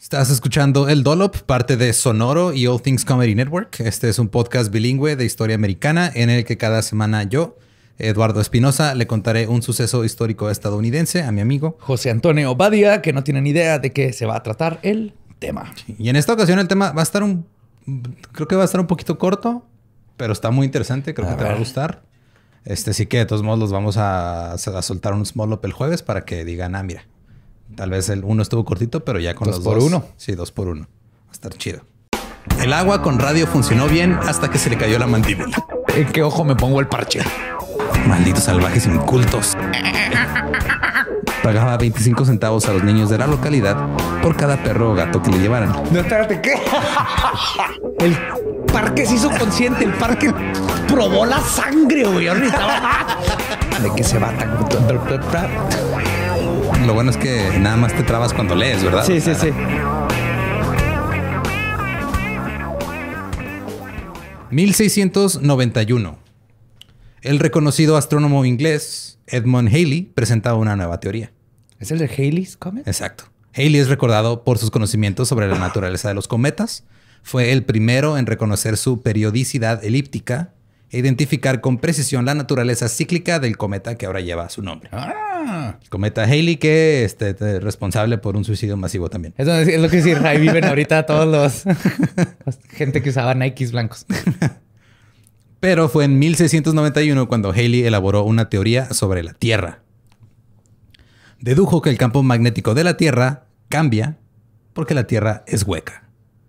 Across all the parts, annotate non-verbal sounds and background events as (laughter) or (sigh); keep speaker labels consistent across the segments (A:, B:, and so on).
A: Estás escuchando El Dolop, parte de Sonoro y All Things Comedy Network. Este es un podcast bilingüe de historia americana en el que cada semana yo, Eduardo Espinosa, le contaré un suceso histórico estadounidense a mi amigo José Antonio Badia, que no tiene ni idea de qué se va a tratar el tema. Y en esta ocasión el tema va a estar un creo que va a estar un poquito corto, pero está muy interesante, creo que te va a gustar. Este sí que de todos modos los vamos a, a soltar un small up el jueves para que digan, ah, mira, Tal vez el uno estuvo cortito, pero ya con dos por uno. Sí, dos por uno. Va a estar chido. El agua con radio funcionó bien hasta que se le cayó la mandíbula. ¿En eh, qué ojo me pongo el parche? Malditos salvajes incultos. Pagaba 25 centavos a los niños de la localidad por cada perro o gato que le llevaran.
B: No, espérate, ¿qué? El parque se hizo consciente, el parque probó la sangre, güey. Ahorita
A: De que se va tan lo bueno es que nada más te trabas cuando lees, ¿verdad? Sí, sí, sí. 1691. El reconocido astrónomo inglés Edmund Halley presentaba una nueva teoría. ¿Es el de Halley's Comet? Exacto. Halley es recordado por sus conocimientos sobre la naturaleza de los cometas. Fue el primero en reconocer su periodicidad elíptica e identificar con precisión la naturaleza cíclica del cometa que ahora lleva su nombre. Ah. cometa Haley, que es este, responsable por un suicidio masivo también. Es, es
B: lo que sí, ahí (laughs) viven ahorita todos los gente que usaba Nikes blancos.
A: (laughs) Pero fue en 1691 cuando Haley elaboró una teoría sobre la Tierra. Dedujo que el campo magnético de la Tierra cambia porque la Tierra es hueca.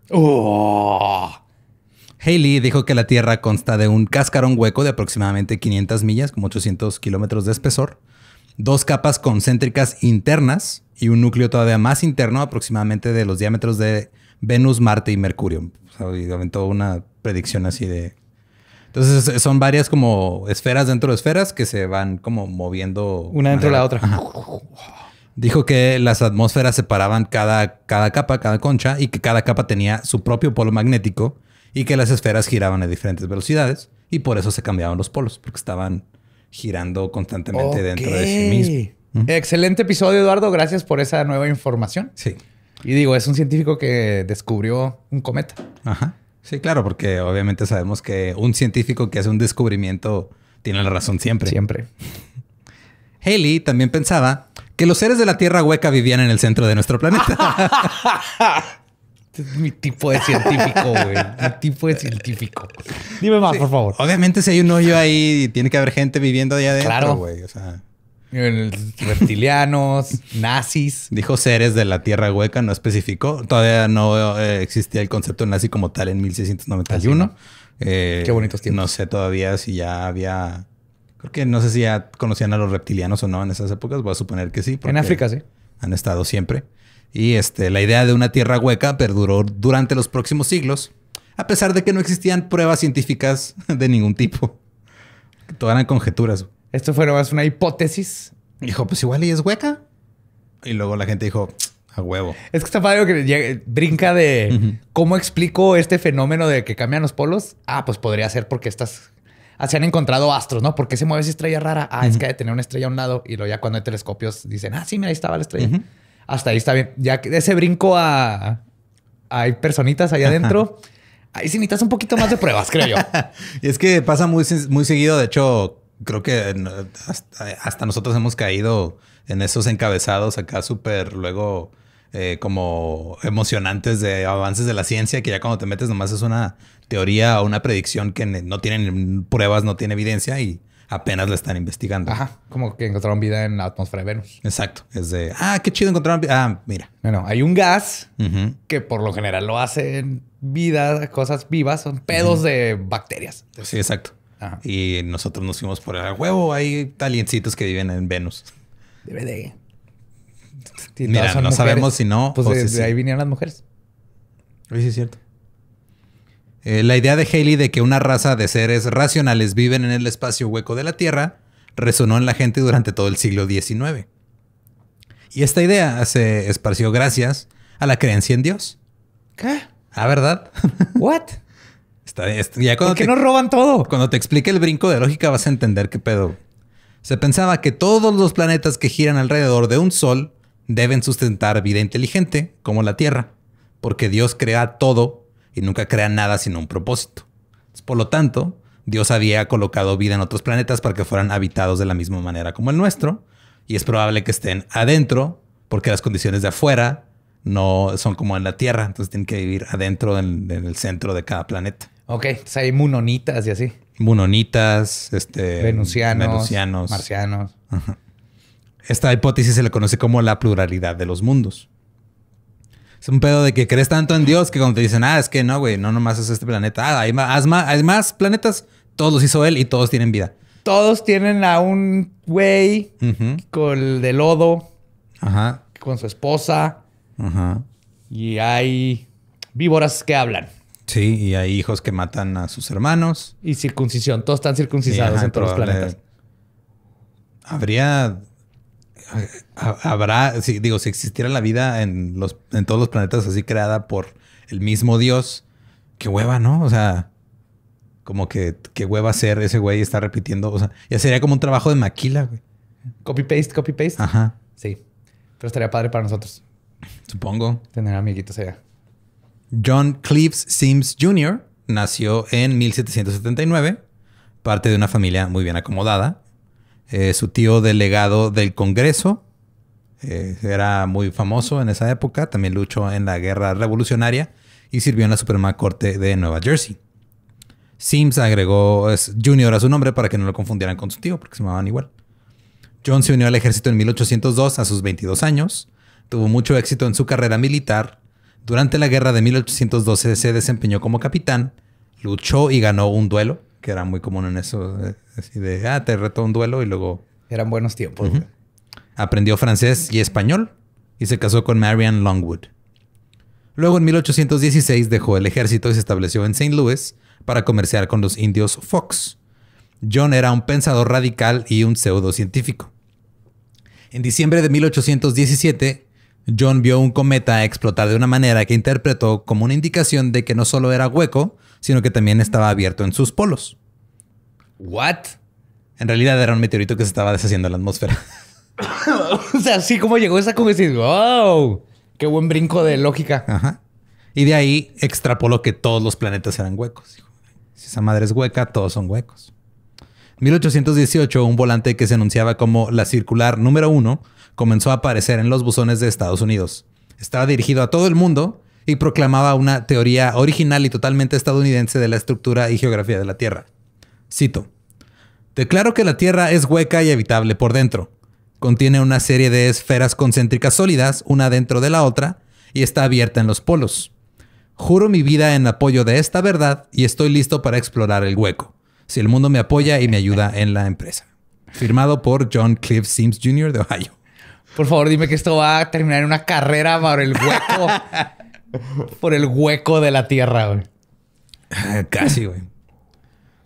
A: Oh. Hayley dijo que la Tierra consta de un cascarón hueco de aproximadamente 500 millas, como 800 kilómetros de espesor, dos capas concéntricas internas y un núcleo todavía más interno, aproximadamente de los diámetros de Venus, Marte y Mercurio. O sea, una predicción así de. Entonces son varias como esferas dentro de esferas que se van como moviendo. Una dentro de la otra. Dijo que las atmósferas separaban cada, cada capa, cada concha, y que cada capa tenía su propio polo magnético y que las esferas giraban a diferentes velocidades y por eso se cambiaban los polos, porque estaban girando constantemente dentro de sí mismo. Excelente episodio, Eduardo. Gracias por esa nueva información. Sí. Y digo, es un científico que descubrió un cometa. Ajá. Sí, claro, porque obviamente sabemos que un científico que hace un descubrimiento tiene la razón siempre. Siempre. (laughs) Haley también pensaba que los seres de la Tierra hueca vivían en el centro de nuestro planeta. (laughs) mi tipo de
B: científico, (laughs) güey. mi tipo de científico.
A: Dime más, por favor. Obviamente, si hay un hoyo ahí, tiene que haber gente viviendo allá adentro, güey. Reptilianos, nazis. Dijo seres de la tierra hueca, no especificó. Todavía no eh, existía el concepto nazi como tal en 1691. Ah, eh, Qué bonitos tiempos. No sé todavía si ya había. Creo que no sé si ya conocían a los reptilianos o no en esas épocas. Voy a suponer que sí. En África, sí. Han estado siempre. Y este, la idea de una tierra hueca perduró durante los próximos siglos, a pesar de que no existían pruebas científicas (laughs) de ningún tipo. Todas eran conjeturas. Esto fue más una hipótesis. Dijo, pues igual y es hueca. Y luego la gente dijo, a huevo. Es que está padre
B: que brinca de cómo explico este fenómeno de que cambian los polos. Ah, pues podría ser porque estas ah, se han encontrado astros, ¿no? ¿Por qué se mueve esa estrella rara? Ah, es que ha de tener una estrella a un lado y luego ya cuando hay telescopios dicen, ah, sí, mira, ahí estaba la estrella. Hasta ahí está bien. Ya que ese brinco
A: a. Hay personitas ahí adentro. Ahí sí necesitas un poquito más de pruebas, creo yo. (laughs) y es que pasa muy, muy seguido. De hecho, creo que hasta, nosotros hemos caído en esos encabezados acá súper luego. Eh, como emocionantes de avances de la ciencia, que ya cuando te metes nomás es una teoría o una predicción que no tienen pruebas, no tiene evidencia y apenas la están investigando. Ajá, como que encontraron vida en la atmósfera de Venus. Exacto, es de, ah, qué chido encontraron vida. Ah, mira. Bueno, hay un gas
B: que por lo general lo hacen vida, cosas vivas, son pedos de bacterias.
A: Sí, exacto. Ajá. Y nosotros nos fuimos por el huevo, hay taliencitos que viven en Venus.
B: De de... Mira, no sabemos si no. Pues o si de ahí vinieron las mujeres. Sí, sí, es cierto.
A: Eh, la idea de Haley de que una raza de seres racionales viven en el espacio hueco de la Tierra resonó en la gente durante todo el siglo XIX. Y esta idea se esparció gracias a la creencia en Dios. ¿Qué? Ah, ¿verdad? (laughs) ¿What? qué nos roban todo? Cuando te explique el brinco de lógica vas a entender qué pedo. Se pensaba que todos los planetas que giran alrededor de un sol deben sustentar vida inteligente, como la Tierra, porque Dios crea todo y nunca crean nada sino un propósito. Por lo tanto, Dios había colocado vida en otros planetas para que fueran habitados de la misma manera como el nuestro, y es probable que estén adentro, porque las condiciones de afuera no son como en la Tierra, entonces tienen que vivir adentro en, el centro de cada planeta. Ok, entonces hay munonitas y así. Munonitas, este, venusianos, venusianos. marcianos. Esta hipótesis se le conoce como la pluralidad de los mundos. Es un pedo de que crees tanto en Dios que cuando te dicen, ah, es que no, güey, no nomás es este planeta. Ah, hay más, hay más planetas, todos hizo él y todos tienen vida.
B: Todos tienen a un güey con de lodo, con su esposa. Y hay víboras que hablan.
A: Sí, y hay hijos que matan a sus hermanos. Y
B: circuncisión, todos están circuncisados en todos los planetas.
A: Habría habrá, digo, si existiera la vida en, los, en todos los planetas así creada por el mismo Dios, qué hueva, ¿no? O sea, como que qué hueva ser ese güey y está repitiendo. O sea, ya sería como un trabajo de maquila, Copy paste, copy paste. Ajá. Sí. Pero estaría padre para nosotros. Supongo. Tener amiguitos allá. John Cleves Sims Jr. nació en 1779, parte de una familia muy bien acomodada eh, su tío delegado del Congreso. Eh, era muy famoso en esa época, también luchó en la guerra revolucionaria y sirvió en la Suprema Corte de Nueva Jersey. Sims agregó Junior a su nombre para que no lo confundieran con su tío, porque se llamaban igual. John se unió al ejército en 1802 a sus 22 años. Tuvo mucho éxito en su carrera militar. Durante la guerra de 1812 se desempeñó como capitán, luchó y ganó un duelo que era muy común en eso. Eh, así de, ah, te retó un duelo y luego... Eran buenos tiempos. Aprendió francés y español y se casó con Marian Longwood. Luego en 1816 dejó el ejército y se estableció en St. Louis para comerciar con los indios Fox. John era un pensador radical y un pseudocientífico. En diciembre de 1817, John vio un cometa explotar de una manera que interpretó como una indicación de que no solo era hueco, sino que también estaba abierto en sus polos. ¿What? En realidad era un meteorito que se estaba deshaciendo en la atmósfera.
B: (laughs) o sea, así como llegó esa wow, qué buen brinco de lógica.
A: Ajá. Y de ahí extrapoló que todos los planetas eran huecos. Si esa madre es hueca, todos son huecos. 1818, un volante que se anunciaba como la circular número uno comenzó a aparecer en los buzones de Estados Unidos. Estaba dirigido a todo el mundo y proclamaba una teoría original y totalmente estadounidense de la estructura y geografía de la Tierra. Cito, Declaro que la Tierra es hueca y habitable por dentro. Contiene una serie de esferas concéntricas sólidas, una dentro de la otra, y está abierta en los polos. Juro mi vida en apoyo de esta verdad y estoy listo para explorar el hueco, si el mundo me apoya y me ayuda en la empresa. Firmado por John Cliff Sims Jr. de Ohio.
B: Por favor, dime que esto va a terminar en una carrera para el hueco (laughs) Por el hueco de la tierra, güey.
A: (laughs) Casi, güey.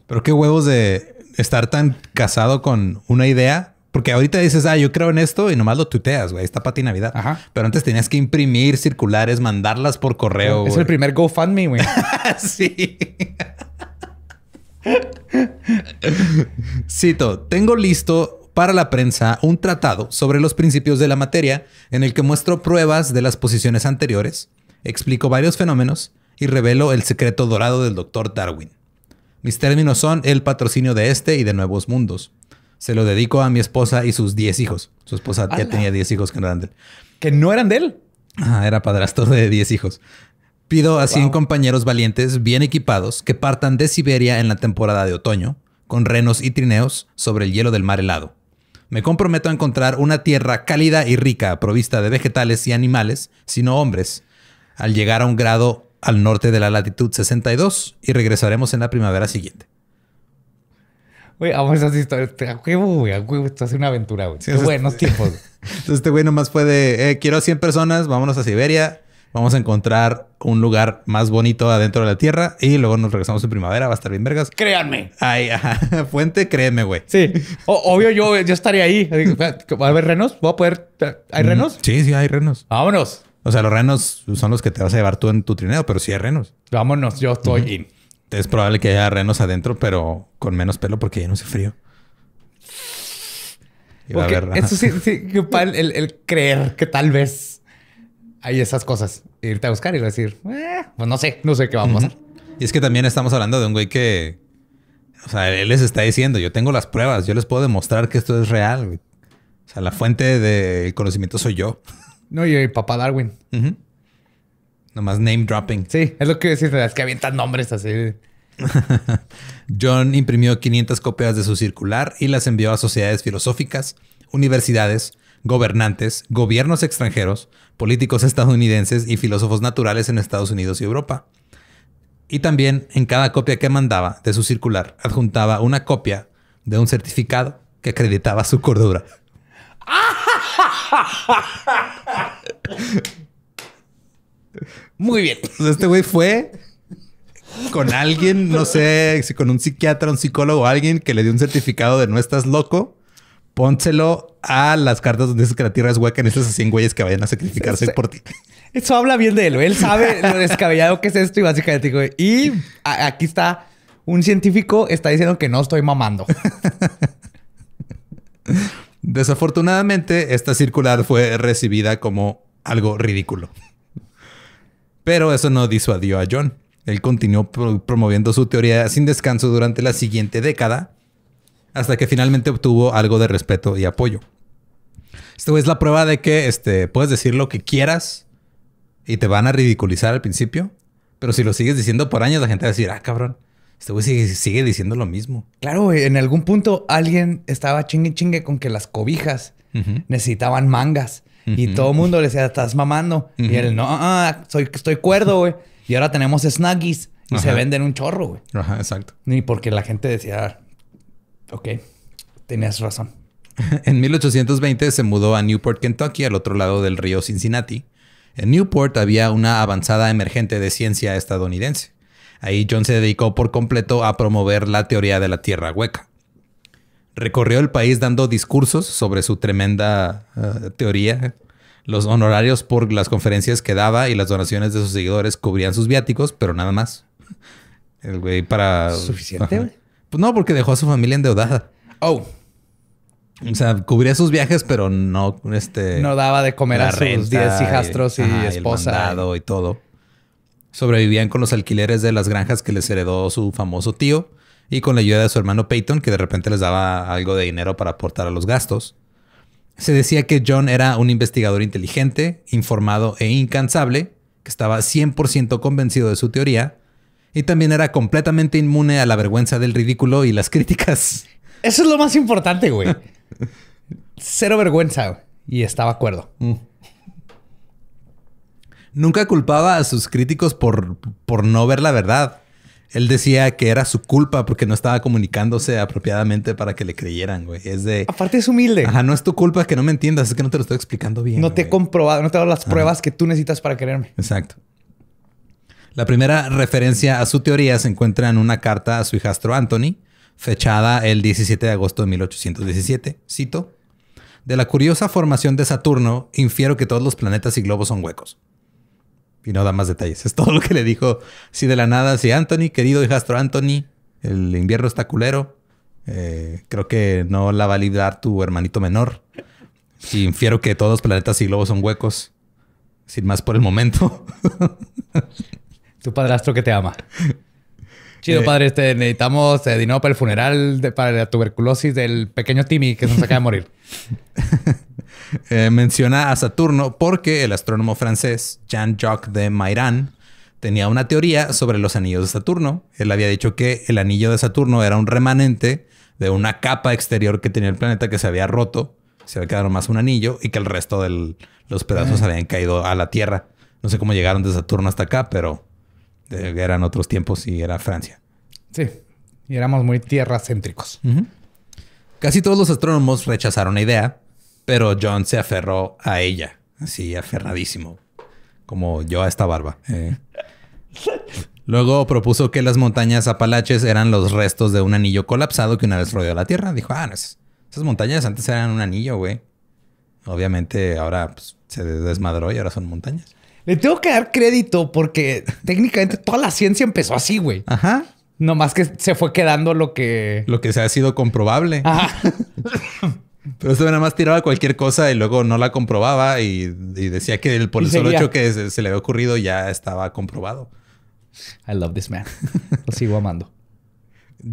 A: Pero qué huevos de estar tan casado con una idea. Porque ahorita dices, ah, yo creo en esto y nomás lo tuteas, güey. Está para ti Navidad. Pero antes tenías que imprimir circulares, mandarlas por correo. Es el primer GoFundMe,
B: güey. (laughs) sí.
A: Cito, tengo listo para la prensa un tratado sobre los principios de la materia en el que muestro pruebas de las posiciones anteriores, Explico varios fenómenos y revelo el secreto dorado del doctor Darwin. Mis términos son el patrocinio de este y de nuevos mundos. Se lo dedico a mi esposa y sus 10 hijos. Su esposa ya tenía 10 hijos que no eran de él. ¿Que no eran de él? Ah, era padrastro de 10 hijos. Pido a 100 compañeros valientes, bien equipados, que partan de Siberia en la temporada de otoño, con renos y trineos sobre el hielo del mar helado. Me comprometo a encontrar una tierra cálida y rica, provista de vegetales y animales, sino hombres, al llegar a un grado al norte de la latitud 62 y regresaremos en la primavera siguiente. Güey, vamos esas historias. A güey. Esto hace una aventura, güey. Qué buenos (laughs) tiempos. Entonces, este güey nomás puede. de... Eh, quiero 100 personas. Vámonos a Siberia. Vamos a encontrar un lugar más bonito adentro de la Tierra. Y luego nos regresamos en primavera. Va a estar bien vergas.
B: Créanme.
A: Ay, ajá. (laughs) Fuente, Créanme, güey. Sí. obvio, yo, yo estaría ahí. ¿Va a haber renos? ¿Voy a poder...? Eh, ¿Hay mm, renos? sí, sí, hay renos. Vámonos. O sea, los renos son los que te vas a llevar tú en tu trineo, pero sí hay renos. Vámonos, yo estoy Es probable que haya renos adentro, pero con menos pelo porque ya no hace frío. Iba Eso sí,
B: el, el, creer que tal vez hay esas cosas. Irte a
A: buscar y decir, eh, pues no sé, no sé qué vamos. a pasar. Y es que también estamos hablando de un güey que, o sea, él les está diciendo, yo tengo las pruebas, yo les puedo demostrar que esto es real. O sea, la fuente del de conocimiento soy yo. No, y papá Darwin. Nomás name dropping. Sí, es lo que decís, es que avientan nombres así. (laughs) John imprimió 500 copias de su circular y las envió a sociedades filosóficas, universidades, gobernantes, gobiernos extranjeros, políticos estadounidenses y filósofos naturales en Estados Unidos y Europa. Y también en cada copia que mandaba de su circular adjuntaba una copia de un certificado que acreditaba su cordura. ¡Ajá! ¡Ah! Muy bien. Pues este güey fue con alguien, no sé si con un psiquiatra, un psicólogo alguien que le dio un certificado de no estás loco. Pónselo a las cartas donde dices que la tierra es hueca en esas 100 güeyes que vayan a sacrificarse por ti. Eso habla bien de él.
B: Él sabe lo descabellado que es esto y básicamente digo, y aquí está un científico está diciendo que no estoy mamando. (laughs)
A: Desafortunadamente, esta circular fue recibida como algo ridículo. Pero eso no disuadió a John. Él continuó promoviendo su teoría sin descanso durante la siguiente década, hasta que finalmente obtuvo algo de respeto y apoyo. Esto es la prueba de que este, puedes decir lo que quieras y te van a ridiculizar al principio, pero si lo sigues diciendo por años, la gente va a decir, ah, cabrón, este güey sigue, diciendo lo mismo.
B: Claro, En algún punto alguien estaba chingue chingue con que las cobijas necesitaban mangas. Y todo el mundo le decía, estás mamando. Y él, no, ah, ah, estoy cuerdo, güey. y ahora tenemos snuggies. Y se venden un chorro, güey. Ajá, exacto. Ni porque la gente decía, ok, tenías razón.
A: (laughs) en 1820 se mudó a Newport, Kentucky, al otro lado del río Cincinnati. En Newport había una avanzada emergente de ciencia estadounidense. Ahí John se dedicó por completo a promover la teoría de la Tierra hueca. Recorrió el país dando discursos sobre su tremenda eh, teoría. Los honorarios por las conferencias que daba y las donaciones de sus seguidores cubrían sus viáticos, pero nada más. El güey para... ¿Suficiente? Pues no, porque dejó a su familia endeudada. Oh. O sea, cubría sus viajes, pero no este... No daba de comer a sus 10 hijastros y, esposa. y todo. Sobrevivían con los alquileres de las granjas que les heredó su famoso tío y con la ayuda de su hermano Peyton, que de repente les daba algo de dinero para aportar a los gastos. Se decía que John era un investigador inteligente, informado e incansable, que estaba 100% convencido de su teoría, y también era completamente inmune a la vergüenza del ridículo y las críticas. Eso es lo más importante, güey. (laughs) Cero
B: vergüenza, Y estaba acuerdo. Mm.
A: Nunca culpaba a sus críticos por, por no ver la verdad. Él decía que era su culpa porque no estaba comunicándose apropiadamente para que le creyeran, güey. Es de... Aparte es humilde. Ajá, no es tu culpa que no me entiendas, es que no te lo estoy explicando bien. No te he comprobado, no te he dado las pruebas que tú necesitas para creerme. Exacto. La primera referencia a su teoría se encuentra en una carta a su hijastro Anthony, fechada el 17 de agosto de 1817. Cito. De la curiosa formación de Saturno, infiero que todos los planetas y globos son huecos y no da más detalles. Es todo lo que le dijo Si de la nada. Sí, Anthony, querido hijastro Anthony, el invierno está culero. Eh, creo que no la va a librar tu hermanito menor. Si infiero que todos los planetas y globos son huecos. Sin más por el momento. tu padrastro que te ama.
B: (laughs) Chido, eh, padre. Este, necesitamos eh,
A: dinero para el funeral, de, para la tuberculosis del pequeño Timmy que nos acaba de morir. (laughs) Eh, menciona a Saturno porque el astrónomo francés Jean-Jacques de Mairan tenía una teoría sobre los anillos de Saturno. Él había dicho que el anillo de Saturno era un remanente de una capa exterior que tenía el planeta que se había roto, se había quedado más un anillo y que el resto de los pedazos ah. habían caído a la Tierra. No sé cómo llegaron de Saturno hasta acá, pero eh, eran otros tiempos y era Francia.
B: Sí, y éramos muy tierra céntricos.
A: Casi todos los astrónomos rechazaron la idea pero John se aferró a ella, así aferradísimo, como yo a esta barba. Eh. Luego propuso que las montañas Apalaches eran los restos de un anillo colapsado que una vez rodeó la Tierra. Dijo, ah, esas, montañas antes eran un anillo, güey. Obviamente ahora pues, se desmadró y ahora son montañas.
B: Le tengo que dar crédito porque técnicamente toda la ciencia empezó así, güey. Ajá. Nomás que se fue quedando lo que...
A: Lo que se ha sido comprobable. Ajá. (laughs) Usted nada más tiraba cualquier cosa y luego no la comprobaba y, decía que el, por el solo hecho que se, le había ocurrido ya estaba comprobado. I love this man. Lo sigo amando.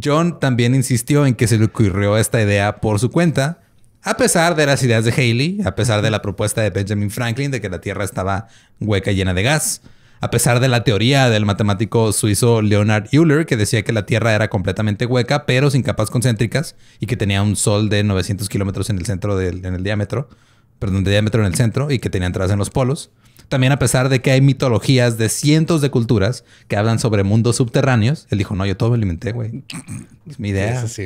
A: John también insistió en que se le ocurrió esta idea por su cuenta, a pesar de las ideas de Haley, a pesar de la propuesta de Benjamin Franklin de que la Tierra estaba hueca y llena de gas a pesar de la teoría del matemático suizo Leonard Euler, que decía que la Tierra era completamente hueca, pero sin capas concéntricas, y que tenía un sol de 900 kilómetros en el centro del en el diámetro, perdón, de diámetro en el centro, y que tenía entradas en los polos. También a pesar de que hay mitologías de cientos de culturas que hablan sobre mundos subterráneos, él dijo, no, yo todo me alimenté, güey. Es mi idea. es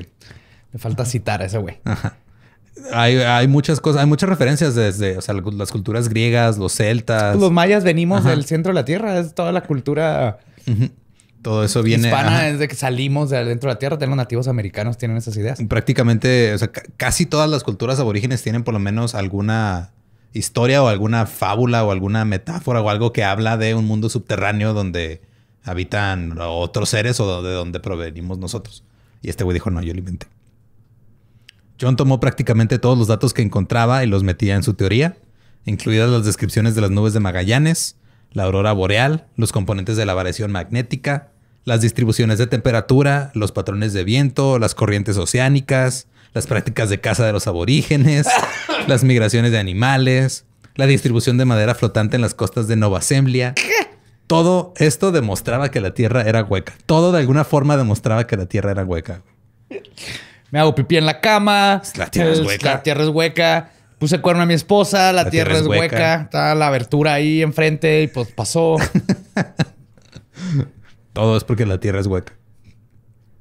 B: me falta citar a ese güey.
A: Ajá. Hay, muchas cosas, hay muchas referencias desde las culturas griegas, los celtas. Los mayas
B: venimos del centro de la tierra, es toda la cultura.
A: Todo eso viene. Hispana
B: desde que salimos de dentro de la tierra, tenemos nativos americanos, tienen esas ideas.
A: Prácticamente, o sea, casi todas las culturas aborígenes tienen por lo menos alguna historia o alguna fábula o alguna metáfora o algo que habla de un mundo subterráneo donde habitan otros seres o de donde provenimos nosotros. Y este güey dijo, no, yo lo inventé. John tomó prácticamente todos los datos que encontraba y los metía en su teoría, incluidas las descripciones de las nubes de Magallanes, la aurora boreal, los componentes de la variación magnética, las distribuciones de temperatura, los patrones de viento, las corrientes oceánicas, las prácticas de caza de los aborígenes, (laughs) las migraciones de animales, la distribución de madera flotante en las costas de Nova Zelanda. Todo esto demostraba que la Tierra era hueca. Todo de alguna forma demostraba que la Tierra era hueca
B: me hago pipí en la cama. La tierra es hueca. La
A: tierra es hueca. Puse
B: cuerno a mi esposa, la, tierra, es hueca. Estaba la abertura ahí enfrente y pues pasó.
A: (laughs) Todo es porque la tierra es hueca.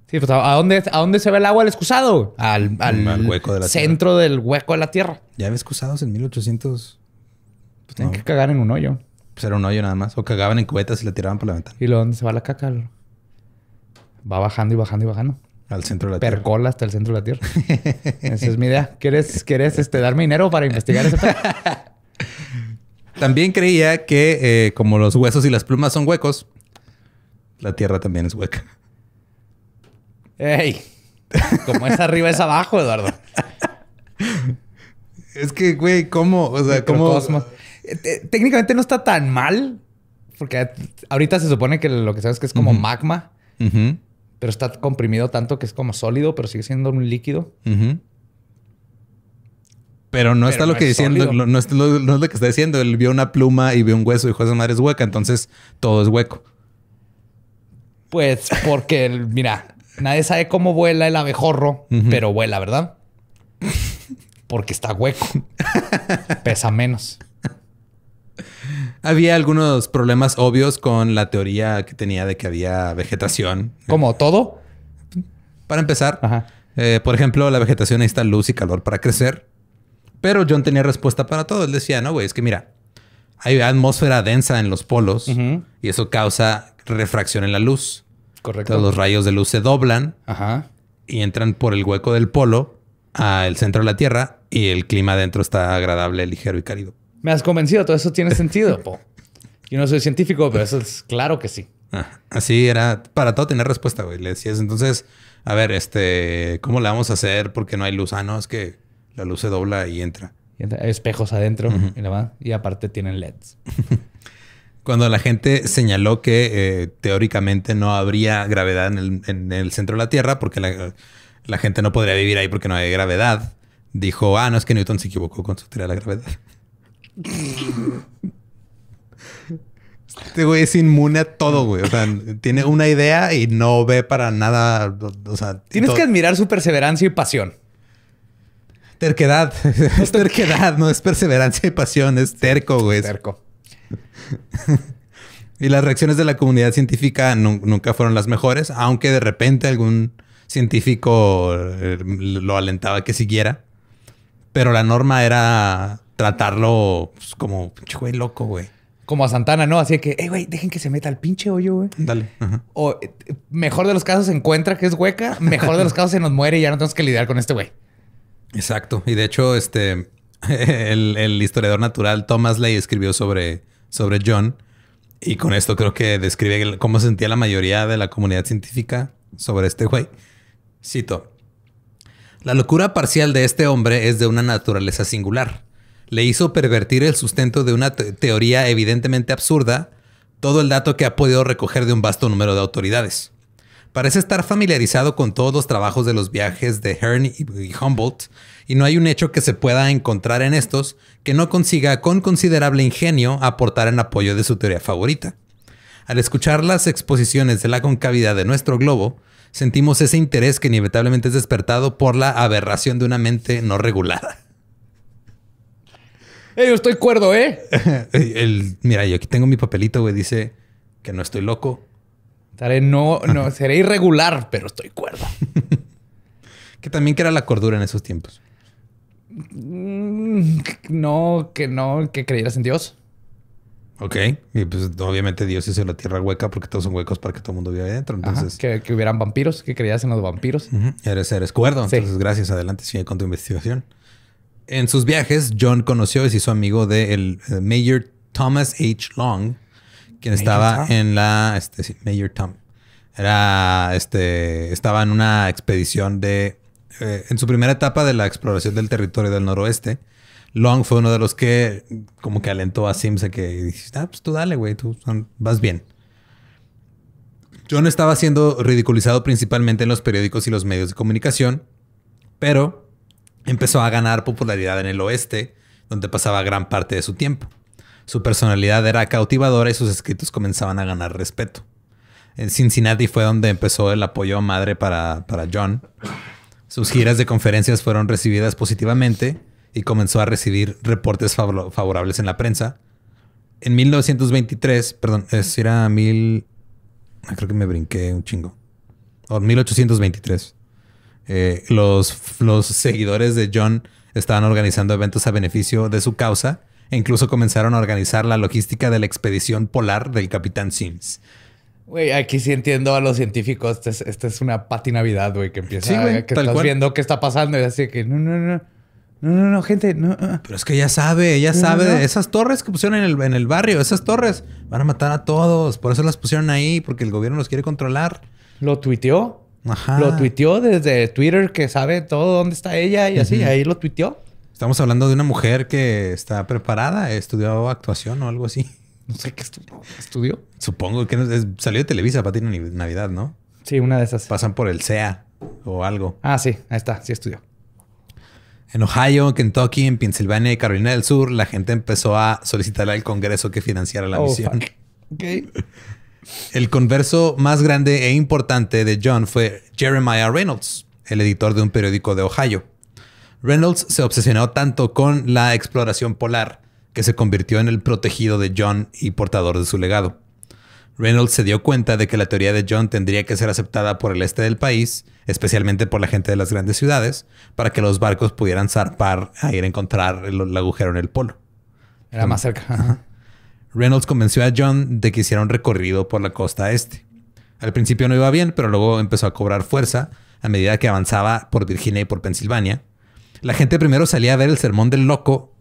A: Sí, pues
B: ¿a dónde, a dónde se ve el agua el excusado? Al, al, hueco de centro del hueco de la tierra. Ya había
A: excusados en 1800. Pues tienen que
B: cagar en un hoyo.
A: Pues era un hoyo nada más. O cagaban en
B: cubetas y la tiraban por la ventana. Y luego dónde se va la caca. Va bajando y bajando y bajando. Al
A: centro de la Tierra. Percola hasta el centro de la Tierra. Esa es
B: mi idea. ¿Quieres, este, darme dinero para
A: investigar eso? (laughs) También creía que eh, como los huesos y las plumas son huecos, la Tierra también es hueca. ¡Ey! Como es
B: arriba es abajo, Eduardo. Es que, güey, ¿cómo? O sea, ¿cómo? Técnicamente no está tan mal, porque ahorita se supone que lo que sabes que es como magma. Ajá pero está comprimido tanto que es como sólido, pero sigue siendo un líquido.
A: Pero no está lo que diciendo, no, es lo, que está diciendo. Él vio una pluma y vio un hueso y dijo, esa madre es hueca, entonces todo es hueco.
B: Pues porque, mira, nadie sabe cómo
A: vuela el abejorro, pero vuela, ¿verdad? Porque está hueco. (laughs) Pesa menos había algunos problemas obvios con la teoría que tenía de que había vegetación. ¿Como todo? Para empezar, eh, por ejemplo, la vegetación necesita luz y calor para crecer. Pero John tenía respuesta para todo. Él decía, no, güey, es que mira, hay atmósfera densa en los polos y eso causa refracción en la luz. Correcto. los rayos de luz se doblan y entran por el hueco del polo al centro de la Tierra y el clima adentro está agradable, ligero y cálido.
B: Me has convencido, todo eso tiene sentido. (laughs) Yo no soy científico, pero eso
A: es claro que sí. Ah, así era, para todo tener respuesta, güey. Le decías, entonces, a ver, este, ¿cómo la vamos a hacer? Porque no hay luz. Ah, no, es que la luz se dobla y entra.
B: Hay espejos adentro y Y aparte tienen LEDs. (laughs)
A: Cuando la gente señaló que eh, teóricamente no habría gravedad en el, centro de la Tierra porque la, la gente no podría vivir ahí porque no hay gravedad, dijo, ah, no es que Newton se equivocó con su teoría de la gravedad. Este güey es inmune a todo, güey. O sea, tiene una idea y no ve para nada. O sea, tienes que admirar su perseverancia y pasión. Terquedad. (laughs) Es terquedad, no es perseverancia y pasión, es terco, güey. Terco. (laughs) y las reacciones de la comunidad científica nunca fueron las mejores, aunque de repente algún científico eh, lo alentaba que siguiera. Pero la norma era tratarlo pues, como pinche güey loco, güey.
B: Como a Santana, ¿no? Así que, hey, güey, dejen que se meta al pinche hoyo, güey. Dale. O eh, mejor de los casos se encuentra que es hueca, mejor de los casos se nos muere y ya no tenemos que lidiar con este güey.
A: Exacto. Y de hecho, este, (laughs) el, el historiador natural Thomas Ley escribió sobre, sobre John. Y con esto creo que describe cómo sentía la mayoría de la comunidad científica sobre este güey. Cito. La locura parcial de este hombre es de una naturaleza singular le hizo pervertir el sustento de una teoría evidentemente absurda todo el dato que ha podido recoger de un vasto número de autoridades. Parece estar familiarizado con todos los trabajos de los viajes de Hearn y Humboldt, y no hay un hecho que se pueda encontrar en estos que no consiga con considerable ingenio aportar en apoyo de su teoría favorita. Al escuchar las exposiciones de la concavidad de nuestro globo, sentimos ese interés que inevitablemente es despertado por la aberración de una mente no regulada.
B: ¡Ey, yo estoy cuerdo, ¿eh?
A: (laughs) El, mira, yo aquí tengo mi papelito, güey. Dice que no estoy loco. no, no, seré irregular, pero estoy cuerdo. (laughs) que también que era la cordura en esos tiempos.
B: Mm, no, que no, que creyeras en Dios.
A: Ok. Y pues obviamente Dios hizo la tierra hueca porque todos son huecos para que todo el mundo viva adentro. Entonces. que, hubieran vampiros, que creías en los vampiros. Eres, eres cuerdo. Entonces, gracias. Adelante, sigue con tu investigación. En sus viajes, John conoció y se hizo amigo del eh, Mayor Thomas H. Long, quien estaba en la. Este, sí, Mayor Tom. Era. Este. Estaba en una expedición de. Eh, en su primera etapa de la exploración del territorio del noroeste. Long fue uno de los que como que alentó a Sims a que ah, pues tú dale, güey, tú vas bien. John estaba siendo ridiculizado principalmente en los periódicos y los medios de comunicación, pero Empezó a ganar popularidad en el oeste, donde pasaba gran parte de su tiempo. Su personalidad era cautivadora y sus escritos comenzaban a ganar respeto. En Cincinnati fue donde empezó el apoyo madre para, para John. Sus giras de conferencias fueron recibidas positivamente y comenzó a recibir reportes favorables en la prensa. En 1923, perdón, era mil... Ah, creo que me brinqué un chingo. O 1823. Eh, los, los seguidores de John estaban organizando eventos a beneficio de su causa e incluso comenzaron a organizar la logística de la expedición polar del capitán Sims.
B: Güey, aquí sí
A: entiendo a los científicos. Esta
B: es, una pati Navidad, güey, que empieza estás viendo qué está pasando y así que no, no, no.
A: No, no, no, gente, no. Pero es que ella sabe, ella sabe. Esas torres que pusieron el, en el, barrio, esas torres van a matar a todos. Por eso las pusieron ahí, porque el gobierno los quiere controlar. ¿Lo tuiteó? Lo tuiteó desde Twitter, que sabe todo dónde está ella y así, ahí lo tuiteó. Estamos hablando de una mujer que está preparada, estudió actuación o algo así. No sé qué estudió. Supongo que salió de Televisa para tener Navidad, ¿no? Sí, una de esas. Pasan por el SEA o algo. Ah, sí, ahí está, sí estudió. En Ohio, Kentucky, en Pensilvania y Carolina del Sur, la gente empezó a solicitar al Congreso que financiara la oh, misión. Ok. (laughs) El converso más grande e importante de John fue Jeremiah Reynolds, el editor de un periódico de Ohio. Reynolds se obsesionó tanto con la exploración polar que se convirtió en el protegido de John y portador de su legado. Reynolds se dio cuenta de que la teoría de John tendría que ser aceptada por el este del país, especialmente por la gente de las grandes ciudades, para que los barcos pudieran zarpar a ir a encontrar el, agujero en el polo. Era más cerca. Reynolds convenció a John de que hiciera un recorrido por la costa este. Al principio no iba bien, pero luego empezó a cobrar fuerza a medida que avanzaba por Virginia y por Pensilvania. La gente primero salía a ver el sermón del loco,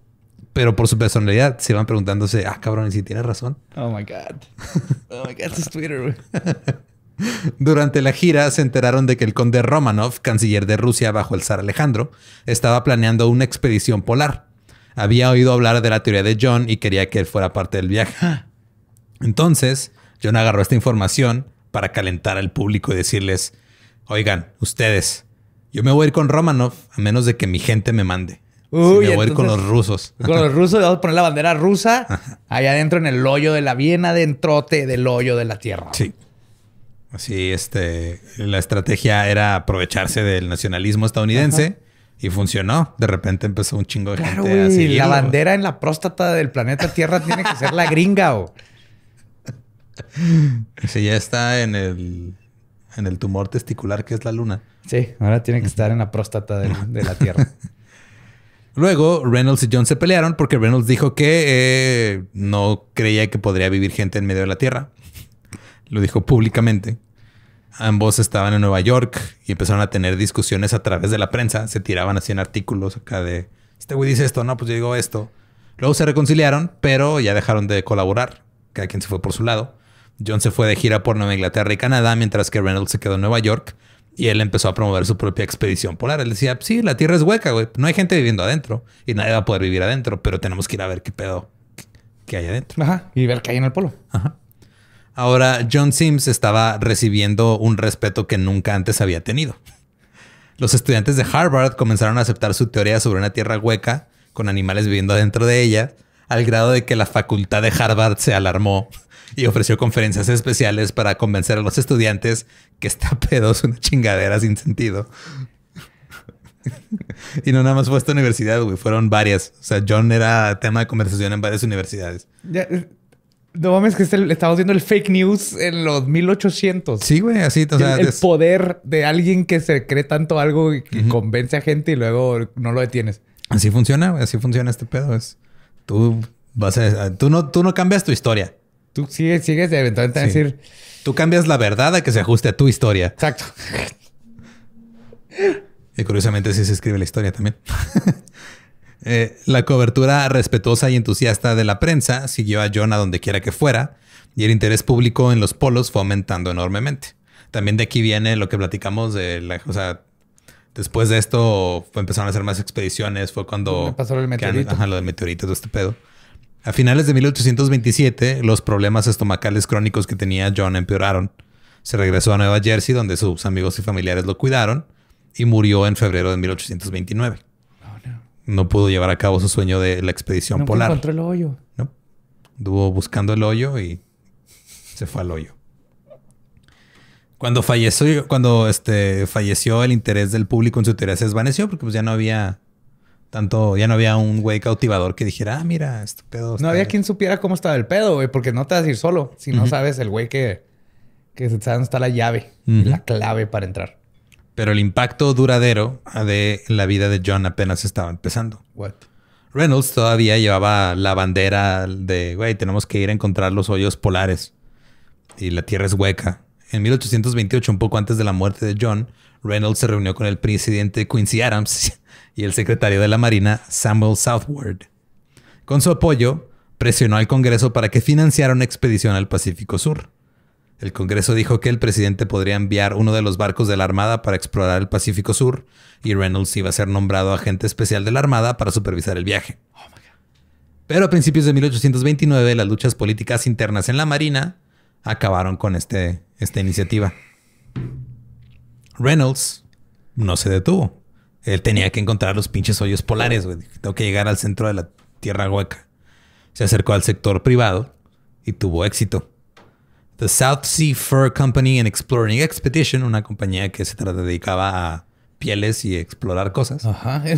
A: pero por su personalidad se iban preguntándose, ah, cabrón, ¿y si tiene razón?
B: Oh my God. Oh my God, es Twitter, (laughs)
A: Durante la gira se enteraron de que el conde Romanov, canciller de Rusia bajo el zar Alejandro, estaba planeando una expedición polar había oído hablar de la teoría de John y quería que él fuera parte del viaje. (laughs) Entonces, John agarró esta información para calentar al público y decirles, oigan, ustedes, yo me voy a ir con Romanov a menos de que mi gente me mande. me
B: voy a ir con los
A: rusos. Con
B: los (laughs) rusos, vamos a poner la bandera rusa allá adentro en el hoyo de la Viena, dentrote del hoyo de la tierra.
A: Sí. Así, este, la estrategia era aprovecharse del nacionalismo estadounidense y funcionó. De repente empezó un chingo de gente así. a La
B: bandera en la próstata del planeta Tierra tiene que ser la gringa, o.
A: Si ya está en el, en el tumor testicular que es la luna. Sí, ahora tiene que estar en la próstata de, la Tierra. (laughs) Luego, Reynolds y John se pelearon porque Reynolds dijo que eh, no creía que podría vivir gente en medio de la Tierra. Lo dijo públicamente ambos estaban en Nueva York y empezaron a tener discusiones a través de la prensa. Se tiraban así en artículos acá de, este güey dice esto, no, pues yo digo esto. Luego se reconciliaron, pero ya dejaron de colaborar. Cada quien se fue por su lado. John se fue de gira por Nueva Inglaterra y Canadá, mientras que Reynolds se quedó en Nueva York y él empezó a promover su propia expedición polar. Él decía, sí, la Tierra es hueca, güey. No hay gente viviendo adentro y nadie va a poder vivir adentro, pero tenemos que ir a ver qué pedo que hay adentro. Ajá, y ver qué hay en el polo. Ajá. Ahora John Sims estaba recibiendo un respeto que nunca antes había tenido. Los estudiantes de Harvard comenzaron a aceptar su teoría sobre una tierra hueca con animales viviendo dentro de ella, al grado de que la facultad de Harvard se alarmó y ofreció conferencias especiales para convencer a los estudiantes que esta (laughs) pedo es una chingadera sin sentido. y no nada más fue esta universidad, güey, fueron varias. O sea, John era tema de conversación en varias universidades.
B: Eh, no mames, que estamos viendo el fake news en los 1800. Sí, güey, así. el, poder de alguien que se cree tanto algo y, que convence a gente y luego no lo detienes.
A: Así funciona, güey. Así funciona este pedo. Es, tú vas a, tú no, tú no cambias tu historia. Tú sigues, sigues eventualmente decir. Tú cambias la verdad a que se ajuste a tu historia. Exacto. y curiosamente sí se escribe la historia también. (laughs) Eh, la cobertura respetuosa y entusiasta de la prensa siguió a John a donde quiera que fuera y el interés público en los polos fue aumentando enormemente. También de aquí viene lo que platicamos de la, o sea, después de esto empezaron a hacer más expediciones, fue cuando Me pasó el meteorito. ajá, lo de meteorito, este pedo. A finales de 1827, los problemas estomacales crónicos que tenía John empeoraron. Se regresó a Nueva Jersey, donde sus amigos y familiares lo cuidaron, y murió en febrero de 1829 no pudo llevar a cabo su sueño de la expedición polar. polar. encontró
B: el hoyo. No.
A: Estuvo buscando el hoyo y se fue al hoyo. Cuando falleció, cuando este, falleció el interés del público en su teoría se desvaneció porque pues, ya no había tanto, ya no había un güey cautivador que dijera, ah,
B: mira, este pedo. No había quien supiera cómo estaba el pedo, güey, porque no te vas a ir solo. Si no sabes, el güey que, que está la llave, la clave para entrar.
A: Pero el impacto duradero de la vida de John apenas estaba empezando. Reynolds todavía llevaba la bandera de, güey, tenemos que ir a encontrar los hoyos polares y la tierra es hueca. En 1828, un poco antes de la muerte de John, Reynolds se reunió con el presidente Quincy Adams (laughs) y el secretario de la Marina Samuel Southward. Con su apoyo, presionó al Congreso para que financiara una expedición al Pacífico Sur. El Congreso dijo que el presidente podría enviar uno de los barcos de la Armada para explorar el Pacífico Sur y Reynolds iba a ser nombrado agente especial de la Armada para supervisar el viaje. Oh Pero a principios de 1829 las luchas políticas internas en la Marina acabaron con este, esta iniciativa. Reynolds no se detuvo. Él tenía que encontrar los pinches hoyos polares, güey. Tengo que llegar al centro de la Tierra Hueca. Se acercó al sector privado y tuvo éxito. The South Sea Fur Company and Exploring Expedition, una compañía que se dedicaba a pieles y explorar cosas. Ajá. (laughs)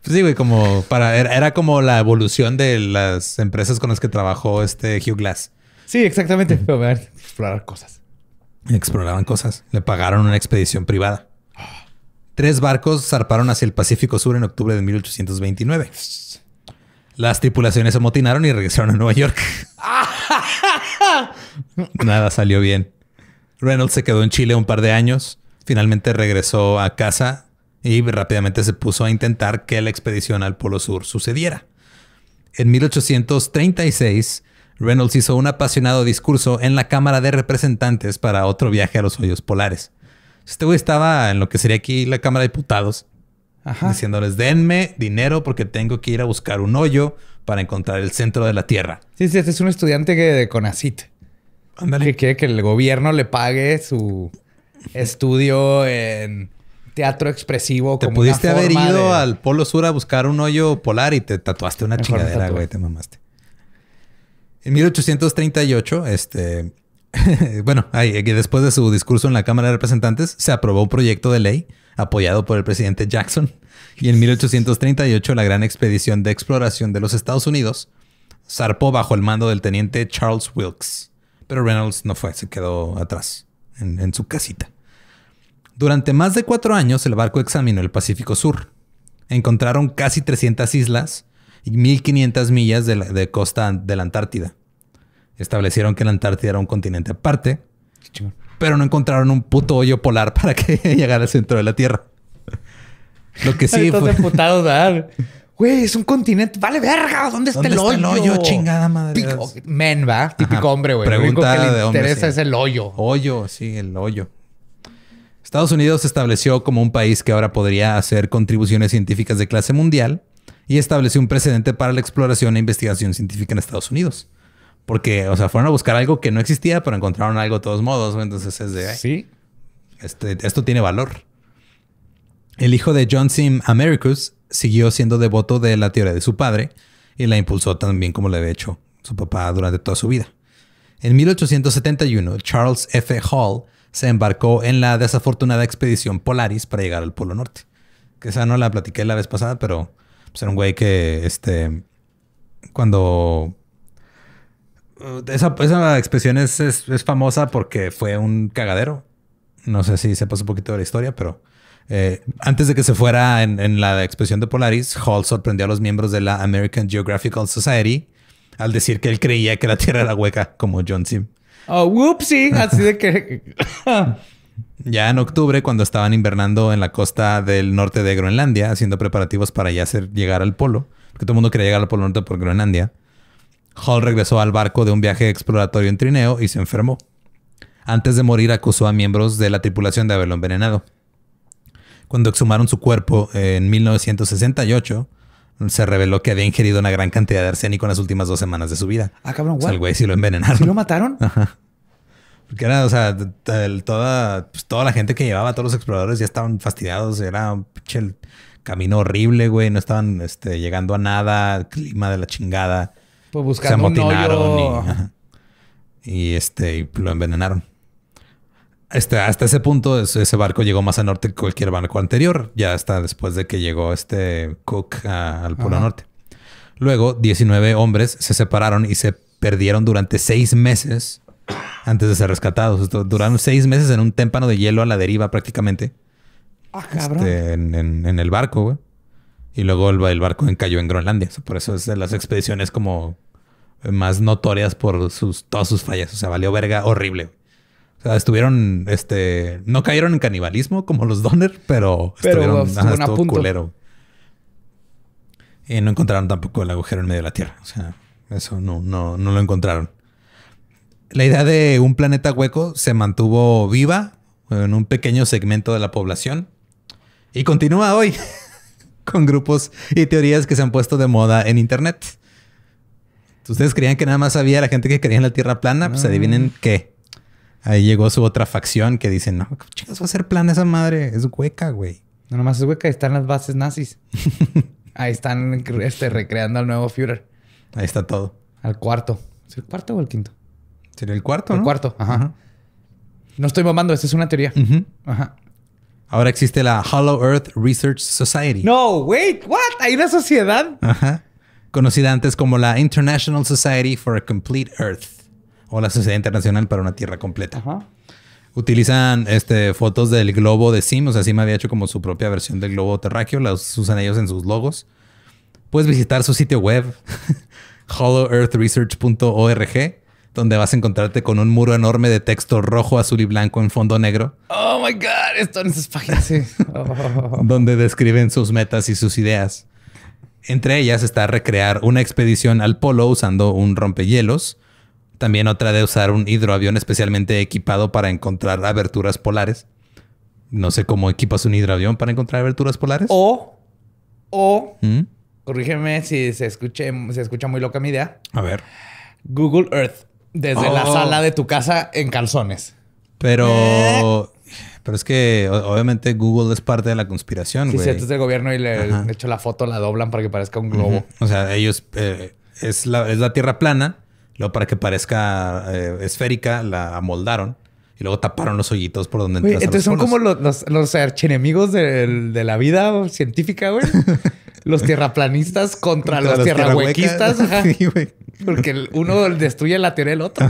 A: Pues sí, güey, como para, era, como la evolución de las empresas con las que trabajó este Hugh Glass. Sí, exactamente. explorar cosas. Exploraban cosas. Le pagaron una expedición privada. Ah. Tres barcos zarparon hacia el Pacífico Sur en octubre de 1829. Las tripulaciones se amotinaron y regresaron a Nueva York.
B: (laughs)
A: Nada salió bien. Reynolds se quedó en Chile un par de años. Finalmente regresó a casa y rápidamente se puso a intentar que la expedición al Polo Sur sucediera. En 1836, Reynolds hizo un apasionado discurso en la Cámara de Representantes para otro viaje a los hoyos polares. Este güey estaba en lo que sería aquí la Cámara de Diputados, diciéndoles, denme dinero porque tengo que ir a buscar un hoyo para encontrar el centro de la Tierra. Sí, sí, este es un estudiante de Conacit.
B: Ándale. Que quiere que el gobierno le pague su estudio en teatro expresivo. Te pudiste haber ido
A: al Polo Sur a buscar un hoyo polar y te tatuaste una chingadera, güey, te mamaste. En 1838, este, (laughs) bueno, eh, después de su discurso en la Cámara de Representantes, se aprobó un proyecto de ley apoyado por el presidente Jackson. Y en 1838 la gran expedición de exploración de los Estados Unidos zarpó bajo el mando del teniente Charles Wilkes. Pero Reynolds no fue, se quedó atrás, en, su casita. Durante más de cuatro años el barco examinó el Pacífico Sur. Encontraron casi 300 islas y 1500 millas de costa de la Antártida establecieron que la Antártida era un continente aparte, pero no encontraron un puto hoyo polar (laughs) para que llegara al centro de la Tierra. Lo que sí fue...
B: Putado, Güey, es un continente. Vale, verga. ¿Dónde, está, el hoyo? el hoyo? Chingada madre.
A: men, va. Típico hombre, güey. Pregunta que le interesa es el hoyo. Hoyo, sí, el hoyo. Estados Unidos se estableció como un país que ahora podría hacer contribuciones científicas de clase mundial y estableció un precedente para la exploración e investigación científica en Estados Unidos. Porque, o sea, fueron a buscar algo que no existía, pero encontraron algo de todos modos. Entonces es de... sí. Este, esto tiene valor. El hijo de John Sim Americus siguió siendo devoto de la teoría de su padre y la impulsó también como le había hecho su papá durante toda su vida. En 1871, Charles F. Hall se embarcó en la desafortunada expedición Polaris para llegar al Polo Norte. Que esa no la platiqué la vez pasada, pero pues era un güey que este, cuando Uh, esa, esa expresión es, famosa porque fue un cagadero. No sé si pasó un poquito de la historia, pero eh, antes de que se fuera en, la expresión de Polaris, Hall sorprendió a los miembros de la American Geographical Society al decir que él creía que la Tierra era hueca, como John Sim.
B: Oh, whoopsie. Así de que. (laughs)
A: ya en octubre, cuando estaban invernando en la costa del norte de Groenlandia, haciendo preparativos para ya hacer llegar al polo, porque todo el mundo quería llegar al polo norte por Groenlandia. Hall regresó al barco de un viaje exploratorio en trineo y se enfermó. Antes de morir acusó a miembros de la tripulación de haberlo envenenado. Cuando exhumaron su cuerpo en 1968, se reveló que había ingerido una gran cantidad de arsénico en las últimas dos semanas de su vida. Ah, cabrón, güey. O güey sí lo envenenaron. ¿Sí lo mataron? (laughs) Ajá. Porque era, o sea, toda, pues, toda la gente que llevaba, todos los exploradores ya estaban fastidiados. Era un camino horrible, güey. No estaban este, llegando a nada, clima de la chingada. Pues se amotinaron Y, este, lo envenenaron. Este, hasta ese punto, ese barco llegó más al norte que cualquier barco anterior, ya hasta después de que llegó este Cook al Polo Norte. Luego, 19 hombres se separaron y se perdieron durante seis meses antes de ser rescatados. Duraron seis meses en un témpano de hielo a la deriva prácticamente. Ah, este, en, en, el barco, güey. Y luego el, barco encalló en Groenlandia. Por eso es de las expediciones como más notorias por sus, todas sus fallas. O sea, valió verga horrible. O sea, estuvieron, este, no cayeron en canibalismo como los Donner, pero, pero estuvieron, un estuvo culero. Y no encontraron tampoco el agujero en medio de la Tierra. O sea, eso no, no, no lo encontraron. La idea de un planeta hueco se mantuvo viva en un pequeño segmento de la población y continúa hoy. (laughs) con grupos y teorías que se han puesto de moda en Internet. Ustedes creían que nada más había la gente que creía en la Tierra plana, pues ah. adivinen qué. Ahí llegó su otra facción que dicen, no, chicas, va a ser plana esa madre,
B: es hueca, güey. No más es hueca, ahí están las bases nazis. (laughs) ahí están este, recreando al nuevo Führer. Ahí está todo. Al cuarto. ¿Es el cuarto o el quinto?
A: Sería el cuarto, El cuarto, ajá.
B: No estoy bombando, esta es una teoría. Ajá.
A: Ahora existe la Hollow Earth Research Society.
B: No, wait, what? ¿Hay una sociedad?
A: Ajá. Conocida antes como la International Society for a Complete Earth o la Sociedad Internacional para una Tierra Completa. Ajá. Utilizan este, fotos del globo de Sim, o sea, Sim había hecho como su propia versión del globo terráqueo, las usan ellos en sus logos. Puedes visitar su sitio web, (laughs) hollowearthresearch.org donde vas a encontrarte con un muro enorme de texto rojo, azul y blanco en fondo negro.
B: Oh my God, esto en esas páginas. Oh.
A: donde describen sus metas y sus ideas. Entre ellas está recrear una expedición al polo usando un rompehielos. También otra de usar un hidroavión especialmente equipado para encontrar aberturas polares. No sé cómo equipas un hidroavión para encontrar aberturas polares. O, o, ¿Mm?
B: corrígeme si se, escuche, se escucha muy loca mi idea. A ver. Google Earth desde la oh. sala de tu casa en calzones.
A: Pero. ¿Eh? Pero es que obviamente Google es parte de la conspiración, güey. Sí, este de gobierno y le, han hecho la foto la doblan para que parezca un globo. O sea, ellos eh, es, la, es la tierra plana, lo para que parezca eh, esférica la amoldaron y luego taparon los hoyitos por donde entras. entonces son como
B: los, los, los de, la vida científica, güey. (laughs) los tierraplanistas contra, contra los, tierrahuequistas. Tierra (laughs) sí, Porque uno destruye la teoría del otro.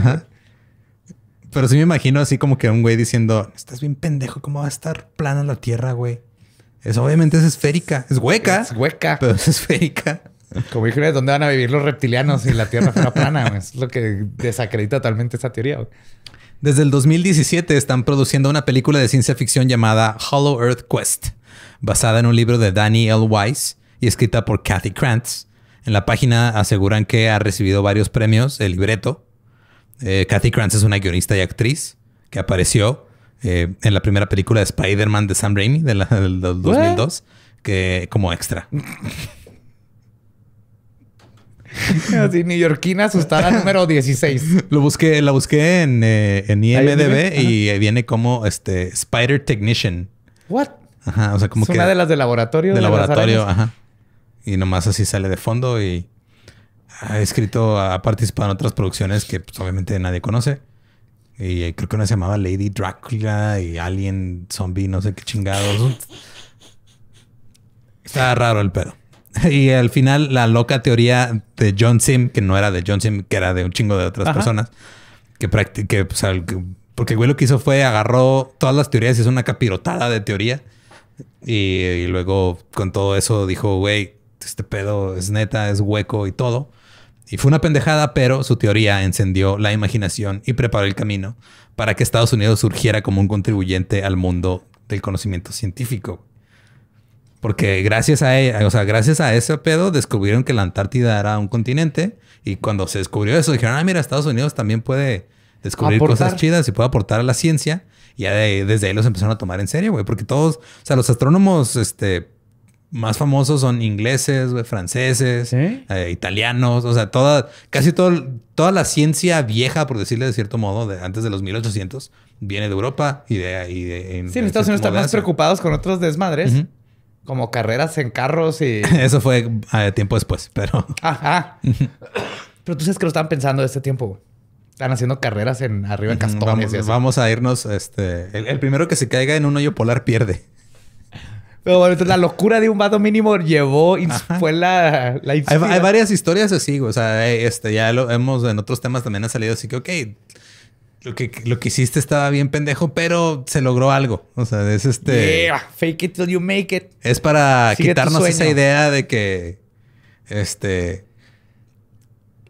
A: Pero sí me imagino así como que un güey diciendo, estás bien pendejo, ¿cómo va a estar plana la Tierra, güey? Es, obviamente es esférica, es hueca. Es hueca. Pero es esférica.
B: Como dije, ¿dónde van a vivir los reptilianos si la Tierra fuera plana? es lo que desacredita totalmente esa
A: teoría. Güey. Desde el 2017 están produciendo una película de ciencia ficción llamada Hollow Earth Quest, basada en un libro de Danny L. Weiss y escrita por Kathy Krantz. En la página aseguran que ha recibido varios premios el libreto. Eh, Kathy Krantz es una guionista y actriz que apareció eh, en la primera película de Spider-Man de Sam Raimi del, 2002 que, como extra.
B: (laughs) Así, neoyorquina asustada (laughs) número
A: 16. Lo busqué, la busqué en, eh, IMDB y viene como este Spider Technician. What? Ajá, o sea, como es una de las de laboratorio. De, laboratorio, ajá. Y nomás así sale de fondo y ha escrito, ha participado en otras producciones que pues, obviamente nadie conoce. Y eh, creo que una se llamaba Lady Dracula y Alien Zombie, no sé qué chingados. Está raro el pedo. (laughs) Y al final, la loca teoría de John Sim, que no era de John Sim, que era de un chingo de otras personas, que, practique pues, porque el güey lo que hizo fue agarró todas las teorías y hizo una capirotada de teoría. Y, y luego con todo eso dijo, güey, este pedo es neta, es hueco y todo. Y fue una pendejada, pero su teoría encendió la imaginación y preparó el camino para que Estados Unidos surgiera como un contribuyente al mundo del conocimiento científico. Porque gracias a o sea, gracias a ese pedo descubrieron que la Antártida era un continente y cuando se descubrió eso dijeron, ah, mira, Estados Unidos también puede descubrir cosas chidas y puede aportar a la ciencia. Y desde ahí los empezaron a tomar en serio, güey, porque todos, o sea, los astrónomos, este, más famosos son ingleses, franceses, eh, italianos, o sea, toda, casi todo, toda la ciencia vieja, por decirle de cierto modo, de antes de los 1800, viene de Europa y de... ahí sí, en Estados Unidos están más
B: preocupados con otros desmadres. Como carreras en carros y...
A: (laughs) Eso fue eh, tiempo después, pero...
B: (laughs) Ajá. pero tú sabes que lo estaban pensando de este tiempo, güey. Están haciendo carreras
A: en arriba de castones. Vamos, y así. vamos a irnos, este... El, primero que se caiga en un hoyo polar pierde. Pero bueno, la locura de un vado mínimo llevó, y fue la, la hay, varias historias así, güey. o sea, eh, este, ya lo hemos en otros temas también ha salido así que, ok, lo que, lo que hiciste estaba bien pendejo, pero se logró algo. O sea, es este.
B: fake it till you make it.
A: Es para quitarnos esa idea de que. Este.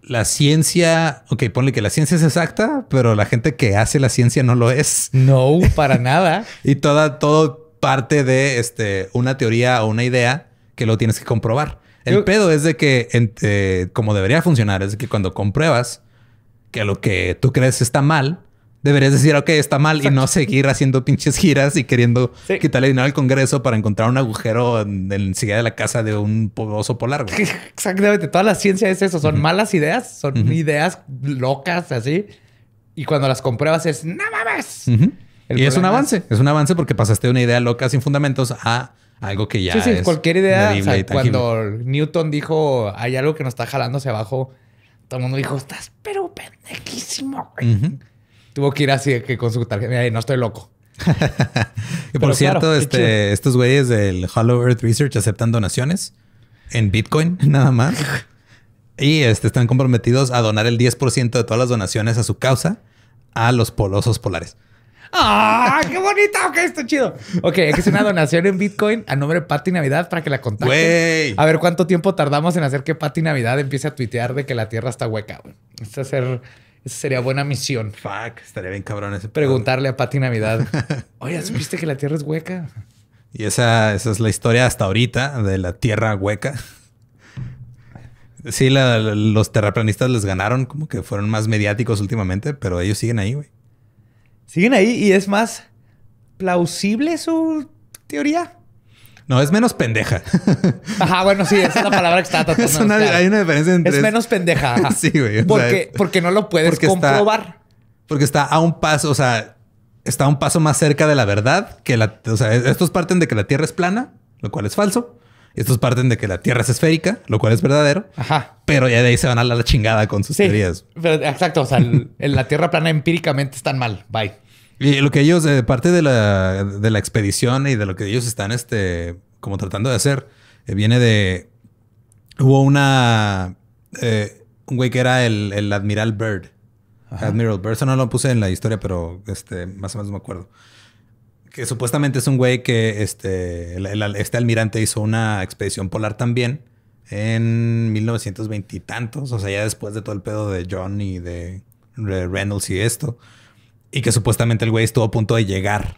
A: La ciencia. Ok, ponle que la ciencia es exacta, pero la gente que hace la ciencia no lo es. No, para nada. (laughs) Y toda, todo parte de este, una teoría o una idea que lo tienes que comprobar. El pedo es de que, eh, como debería funcionar, es de que cuando compruebas que lo que tú crees está mal, deberías decir, ok, está mal y no seguir haciendo pinches giras y queriendo quitarle dinero al Congreso para encontrar un agujero en, el silla de la casa de un oso polar. (laughs)
B: Exactamente. Toda la ciencia es eso. Son malas ideas, son ideas locas así. Y cuando las compruebas es, nada más.
A: Y es un avance, es... un avance porque pasaste de una idea loca sin fundamentos a algo que ya sí, sí, cualquier idea. cuando
B: Newton dijo hay algo que nos está jalando hacia abajo, todo el mundo dijo, estás pero pendejísimo, Tuvo que ir así que consultar. su no estoy loco. (laughs) y por cierto, este,
A: estos güeyes del Hollow Earth Research aceptan donaciones en Bitcoin, (laughs) nada más. y este, están comprometidos a donar el 10% de todas las donaciones a su causa a los polosos polares.
B: ¡Ah! ¡Qué bonito! Ok, está chido.
A: Ok, es una
B: donación en Bitcoin a nombre de Pati Navidad para que la contacten. A ver cuánto tiempo tardamos en hacer que Pati Navidad empiece a tuitear de que la Tierra está hueca. Esa, esa sería buena misión. Fuck, estaría bien cabrón ese. Preguntarle a Pati Navidad. (laughs) Oye, ¿supiste que la Tierra es hueca?
A: Y esa, esa es la historia hasta ahorita de la Tierra hueca. Sí, los terraplanistas les ganaron, como que fueron más mediáticos últimamente, pero ellos siguen ahí, güey
B: siguen ahí y es más plausible su teoría.
A: No, es menos pendeja.
B: (laughs) Ajá, bueno, sí, esa es la palabra que está tratando. Es Hay una diferencia entre. Es menos pendeja. (laughs) sí,
A: güey. Porque, porque no lo puedes comprobar. porque está a un paso, o sea, está a un paso más cerca de la verdad que la. O sea, estos parten de que la Tierra es plana, lo cual es falso. Estos parten de que la Tierra es esférica, lo cual es verdadero. Ajá. Pero ya de ahí se van a la chingada con sus sí, teorías.
B: Pero, exacto. O sea, la Tierra plana empíricamente están mal.
A: Bye. Y lo que ellos, eh, parte de la, expedición y de lo que ellos están este, como tratando de hacer, eh, viene de. Hubo una. Eh, un güey que era el, el Admiral Bird. Admiral Bird. Eso no lo puse en la historia, pero este, más o menos me acuerdo que supuestamente es un güey que este, este almirante hizo una expedición polar también en 1920 y tantos, o sea, ya después de todo el pedo de John y de, Reynolds y esto, y que supuestamente el güey estuvo a punto de llegar,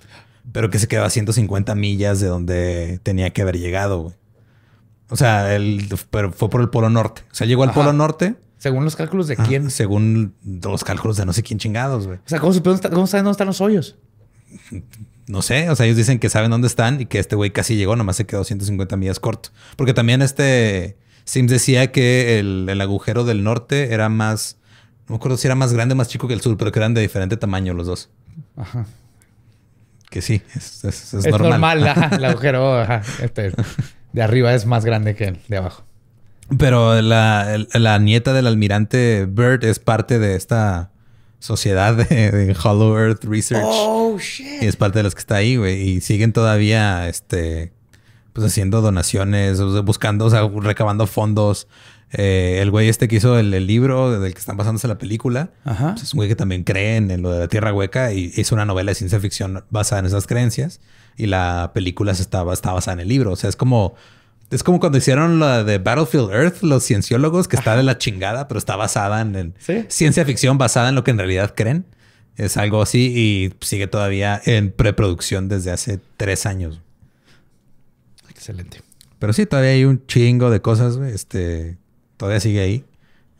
A: pero que se quedó a 150 millas de donde tenía que haber llegado, güey. O sea, él, pero fue por el Polo Norte. O sea, llegó al Polo Norte. Según los cálculos de quién. según los cálculos de no sé quién chingados, güey. O sea, ¿cómo cómo saben dónde están los hoyos? (laughs) no sé, o sea, ellos dicen que saben dónde están y que este güey casi llegó, nomás se quedó 150 millas corto. Porque también este Sims decía que el, agujero del norte era más, no me acuerdo si era más grande, o más chico que el sur, pero que eran de diferente tamaño los dos. Ajá. Que sí, es, es, es, normal. (laughs) el
B: agujero ajá, este, de arriba es más grande que el de abajo.
A: Pero la, la nieta del almirante Bird es parte de esta sociedad de, Hollow Earth Research. Oh, shit. Y es parte de los que está ahí, güey. Y siguen todavía, este, pues haciendo donaciones, buscando, o sea, recabando fondos. Eh, el güey este que hizo el, libro del que están basándose la película, pues, es un güey que también cree en lo de la Tierra Hueca y hizo una novela de ciencia ficción basada en esas creencias. Y la película se está basada en el libro. O sea, es como es como cuando hicieron la de Battlefield Earth, los cienciólogos, que está de la chingada, pero está basada en ciencia ficción basada en lo que en realidad creen. Es algo así y sigue todavía en preproducción desde hace tres años. Excelente. Pero sí, todavía hay un chingo de cosas. Este, todavía sigue ahí.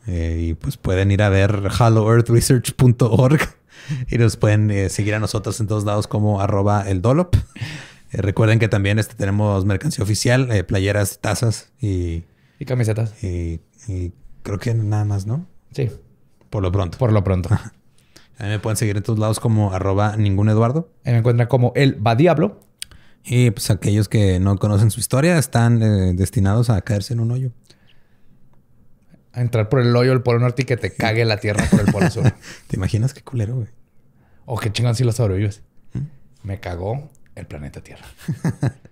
A: Eh, y pues pueden ir a ver hollowearthresearch.org (laughs) y nos pueden eh, seguir a nosotros en todos lados como arroba el dolop. Eh, recuerden que también este, tenemos mercancía oficial, eh, playeras, tazas y... Y camisetas. Y, creo que nada más, ¿no? Sí. Por lo pronto. Por lo pronto. (laughs) A mí me pueden seguir en todos lados como arroba ningún Eduardo. Me encuentran como el va diablo. Y pues aquellos que no conocen su historia están eh, destinados a caerse en un hoyo.
B: A entrar por el hoyo del Polo Norte y que te cague la tierra por el Polo Sur. (laughs) ¿Te imaginas qué culero, güey? O qué chingón si lo sobrevives. ¿Mm? Me cagó el planeta Tierra. (laughs)